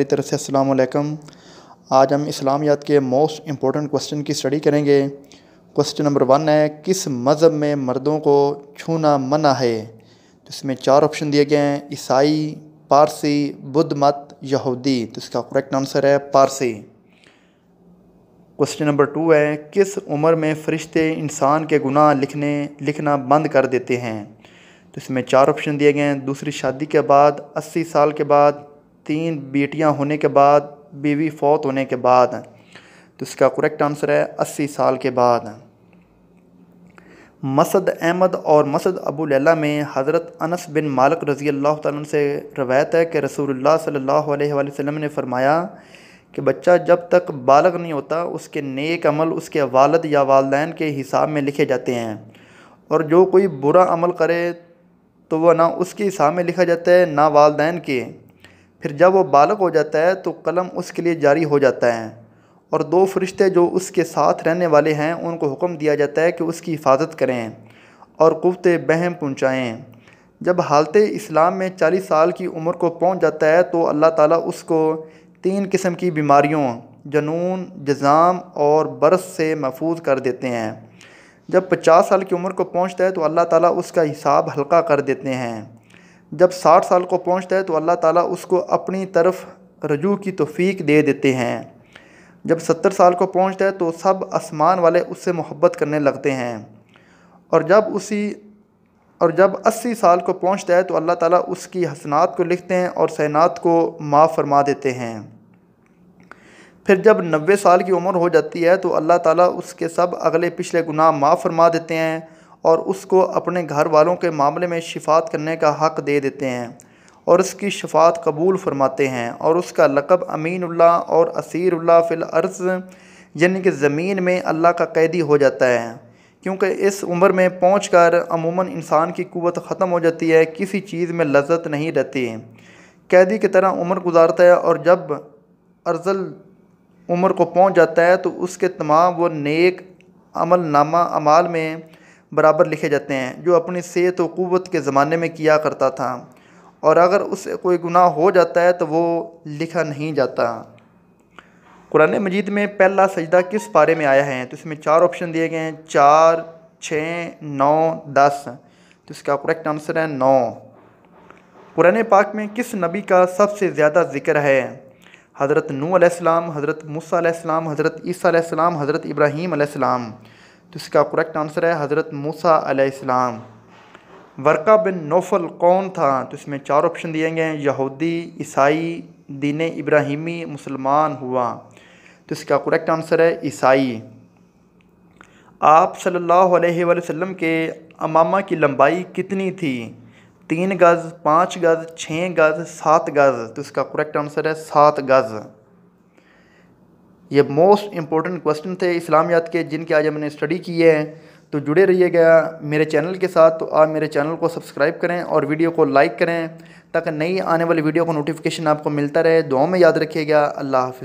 मेरी तरफ से असलम आज हम इस्लामियात के मोस्ट इम्पोर्टेंट क्वेश्चन की स्टडी करेंगे क्वेश्चन नंबर वन है किस मज़हब में मर्दों को छूना मना है तो इसमें चार ऑप्शन दिए गए हैं ईसाई पारसी बुद्ध मत यहूदी तो इसका करेक्ट आंसर है पारसी क्वेश्चन नंबर टू है किस उम्र में फ़रिश्ते इंसान के गुनाह लिखने लिखना बंद कर देते हैं तो इसमें चार ऑप्शन दिए गए हैं दूसरी शादी के बाद अस्सी साल के बाद तीन बेटियां होने के बाद बीवी फौत होने के बाद तो इसका करेक्ट आंसर है अस्सी साल के बाद मसद अहमद और मसद अबू लैला में हज़रत अनस बिन मालिक रज़ी अल्लाह से रवायत है कि रसूलुल्लाह सल्लल्लाहु अलैहि वसल्लम ने फ़रमाया कि बच्चा जब तक बालग नहीं होता उसके नेक अमल उसके वालद या वालदान के हिसाब में लिखे जाते हैं और जो कोई बुरा अमल करे तो वह ना उसके हिसाब में लिखा जाता है ना वालदान के फिर जब वो बालक हो जाता है तो कलम उसके लिए जारी हो जाता है और दो फरिश्ते जो उसके साथ रहने वाले हैं उनको हुक्म दिया जाता है कि उसकी हिफाजत करें और कुत बहम पहुँचाएँ जब हालत इस्लाम में चालीस साल की उम्र को पहुँच जाता है तो अल्लाह ताली उसको तीन किस्म की बीमारियों जनून जज़ाम और बरस से महफूज कर देते हैं जब पचास साल की उम्र को पहुँचता है तो अल्लाह ताली उसका हिसाब हल्का कर देते हैं जब साठ साल को पहुँचता है तो अल्लाह ताला उसको अपनी तरफ रजू की तोफ़ी दे देते हैं जब सत्तर साल को पहुँचता है तो सब आसमान वाले उससे मोहब्बत करने लगते हैं और जब उसी और जब अस्सी साल को पहुँचता है तो अल्लाह ताला उसकी हसनात को लिखते हैं और सैनात को माफ़ फरमा देते हैं फिर जब नबे साल की उम्र हो जाती है तो अल्लाह ताला उसके सब अगले पिछले गुनाह माफ़ फरमा देते हैं और उसको अपने घर वालों के मामले में शिफात करने का हक़ दे देते हैं और उसकी शफात कबूल फरमाते हैं और उसका लकब अमीनुल्ला और असीरुल्ला फ़िल अर्ज़ यानी कि ज़मीन में अल्लाह का कैदी हो जाता है क्योंकि इस उम्र में पहुँच कर अमूमन इंसान की कुत ख़त्म हो जाती है किसी चीज़ में लजत नहीं रहती है कैदी की तरह उम्र गुजारता है और जब अर्जल उम्र को पहुँच जाता है तो उसके तमाम वो नेक अमल नामा अमाल में बराबर लिखे जाते हैं जो अपनी सेहत व क़वत के ज़माने में किया करता था और अगर उससे कोई गुनाह हो जाता है तो वो लिखा नहीं जाता कुरान मजीद में पहला सजदा किस पारे में आया है तो इसमें चार ऑप्शन दिए गए हैं चार छः नौ दस तो इसका करेक्ट आंसर है नौ कुरान पाक में किस नबी का सबसे ज़्यादा ज़िक्र है हज़रत नू आसमाम हज़रत मूसा आसमाम हज़रत ईसा आसमाम हज़रत इब्राहीम आसमाम तो इसका करेक्ट आंसर है हज़रत मूसा अलैहिस्सलाम वर्का बिन नौफल कौन था तो इसमें चार ऑप्शन दिए गए हैं यहूदी ईसाई दीन इब्राहिमी मुसलमान हुआ तो इसका करेक्ट आंसर है ईसाई आप सल्लल्लाहु अलैहि वसल्लम के अमामा की लंबाई कितनी थी तीन गज़ पाँच गज़ छः गज़ सात गज़ तो इसका करेक्ट आंसर है सात गज़ ये मोस्ट इंपॉर्टेंट क्वेश्चन थे इस्लामियात के जिनके आज हमने स्टडी किए हैं तो जुड़े रहिएगा मेरे चैनल के साथ तो आप मेरे चैनल को सब्सक्राइब करें और वीडियो को लाइक करें ताकि नई आने वाली वीडियो को नोटिफिकेशन आपको मिलता रहे दुआ में याद रखिएगा अल्लाह हाफिज़